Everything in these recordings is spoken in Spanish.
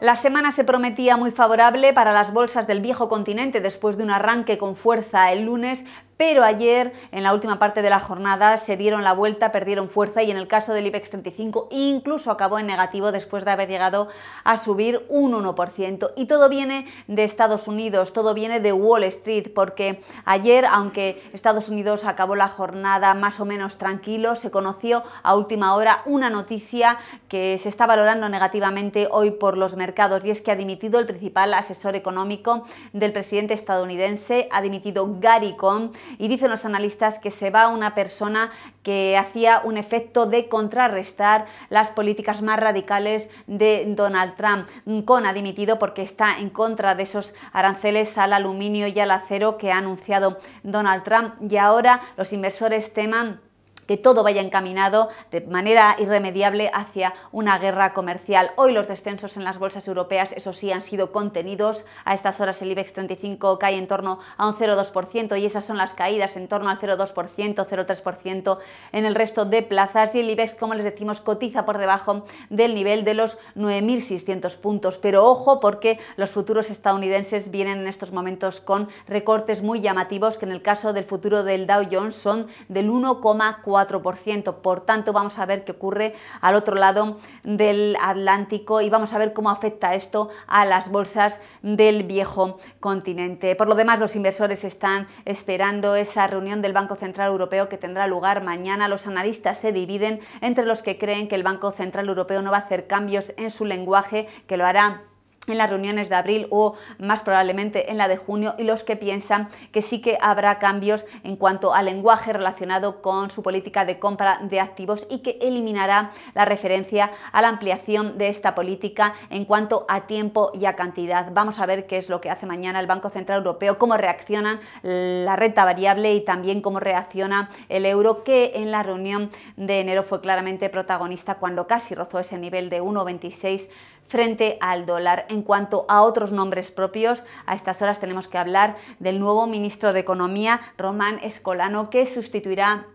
La semana se prometía muy favorable para las bolsas del viejo continente después de un arranque con fuerza el lunes, pero ayer en la última parte de la jornada se dieron la vuelta, perdieron fuerza y en el caso del IBEX 35 incluso acabó en negativo después de haber llegado a subir un 1%. Y todo viene de Estados Unidos, todo viene de Wall Street, porque ayer, aunque Estados Unidos acabó la jornada más o menos tranquilo, se conoció a última hora una noticia que se está valorando negativamente hoy por los mercados y es que ha dimitido el principal asesor económico del presidente estadounidense, ha dimitido Gary Cohn, y dicen los analistas que se va una persona que hacía un efecto de contrarrestar las políticas más radicales de Donald Trump. Con ha dimitido porque está en contra de esos aranceles al aluminio y al acero que ha anunciado Donald Trump y ahora los inversores teman que todo vaya encaminado de manera irremediable hacia una guerra comercial. Hoy los descensos en las bolsas europeas, eso sí, han sido contenidos. A estas horas el IBEX 35 cae en torno a un 0,2% y esas son las caídas en torno al 0,2%, 0,3% en el resto de plazas y el IBEX, como les decimos, cotiza por debajo del nivel de los 9.600 puntos. Pero ojo porque los futuros estadounidenses vienen en estos momentos con recortes muy llamativos que en el caso del futuro del Dow Jones son del 1,4 4%. Por tanto, vamos a ver qué ocurre al otro lado del Atlántico y vamos a ver cómo afecta esto a las bolsas del viejo continente. Por lo demás, los inversores están esperando esa reunión del Banco Central Europeo que tendrá lugar mañana. Los analistas se dividen entre los que creen que el Banco Central Europeo no va a hacer cambios en su lenguaje, que lo hará en las reuniones de abril o más probablemente en la de junio y los que piensan que sí que habrá cambios en cuanto al lenguaje relacionado con su política de compra de activos y que eliminará la referencia a la ampliación de esta política en cuanto a tiempo y a cantidad. Vamos a ver qué es lo que hace mañana el Banco Central Europeo, cómo reacciona la renta variable y también cómo reacciona el euro que en la reunión de enero fue claramente protagonista cuando casi rozó ese nivel de 1,26 frente al dólar. En cuanto a otros nombres propios, a estas horas tenemos que hablar del nuevo ministro de Economía, Román Escolano, que sustituirá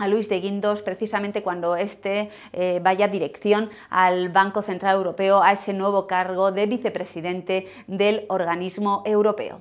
a Luis de Guindos precisamente cuando éste eh, vaya dirección al Banco Central Europeo, a ese nuevo cargo de vicepresidente del organismo europeo.